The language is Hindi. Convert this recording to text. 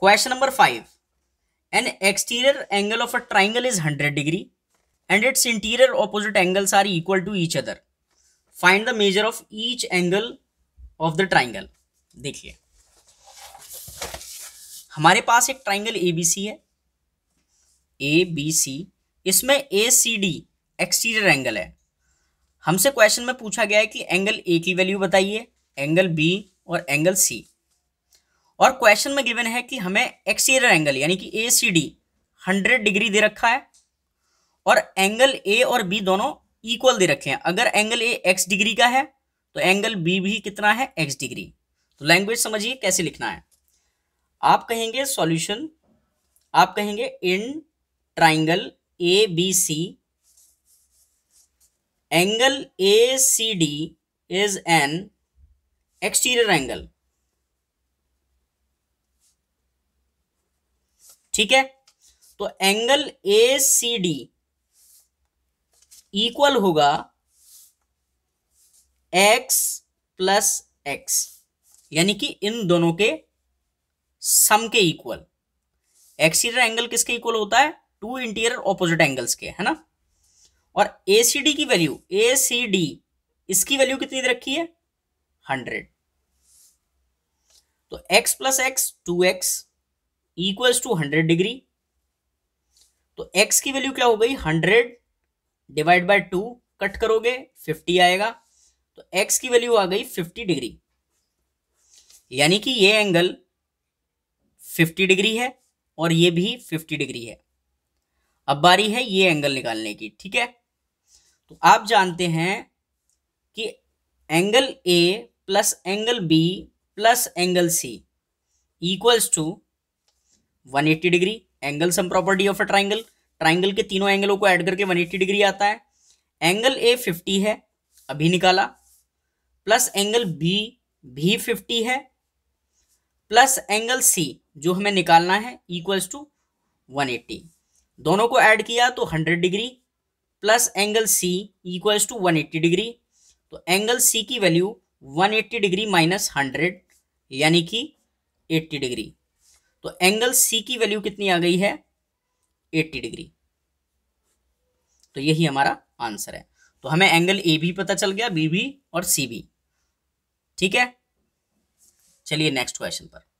question number five an exterior angle of a triangle is hundred degree and its interior opposite angles are equal to each other find the measure of each angle of the triangle देखिए हमारे पास एक ट्राइंगल ए बी सी है ए बी सी इसमें A C D exterior angle है हमसे क्वेश्चन में पूछा गया है कि एंगल ए की वैल्यू बताइए एंगल बी और एंगल सी और क्वेश्चन में गिवन है कि हमें एक्सटीरियर एंगल यानी कि A C D hundred degree दे रखा है और एंगल ए और बी दोनों इक्वल दे रखे हैं अगर एंगल ए एक्स डिग्री का है तो एंगल बी भी कितना है एक्स डिग्री तो लैंग्वेज समझिए कैसे लिखना है आप कहेंगे सॉल्यूशन आप कहेंगे in triangle A B C angle A C D is an exterior angle ठीक है तो angle A C D equal होगा एक्स प्लस एक्स यानी कि इन दोनों के सम के इक्वल एक्सटीरियर एंगल किसके इक्वल होता है टू इंटीरियर ऑपोजिट एंगल्स के है ना और ए सी डी की वैल्यू ए सी डी इसकी वैल्यू कितनी दे रखी है हंड्रेड तो X plus X two X equals to hundred degree तो एक्स की वैल्यू क्या हो गई hundred divide by two cut करोगे फिफ्टी आएगा तो एक्स की वैल्यू आ गई फिफ्टी डिग्री यानी कि ये एंगल फिफ्टी डिग्री है और ये भी फिफ्टी डिग्री है अब बारी है ये एंगल निकालने की ठीक है तो आप जानते हैं कि angle A plus angle B plus angle C equals to 180 degree angle sum property of a triangle triangle के तीनों एंगलों को ऐड करके 180 डिग्री आता है एंगल ए 50 है अभी निकाला प्लस एंगल बी भी 50 है प्लस एंगल सी जो हमें निकालना है इक्वल्स टू 180 दोनों को ऐड किया तो 100 degree plus angle C equals to 180 degree तो एंगल सी की वैल्यू 180 डिग्री माइनस हंड्रेड यानी कि 80 डिग्री तो एंगल सी की वैल्यू कितनी आ गई है 80 डिग्री तो यही हमारा आंसर है तो हमें एंगल ए भी पता चल गया बी भी और सी भी ठीक है चलिए नेक्स्ट क्वेश्चन पर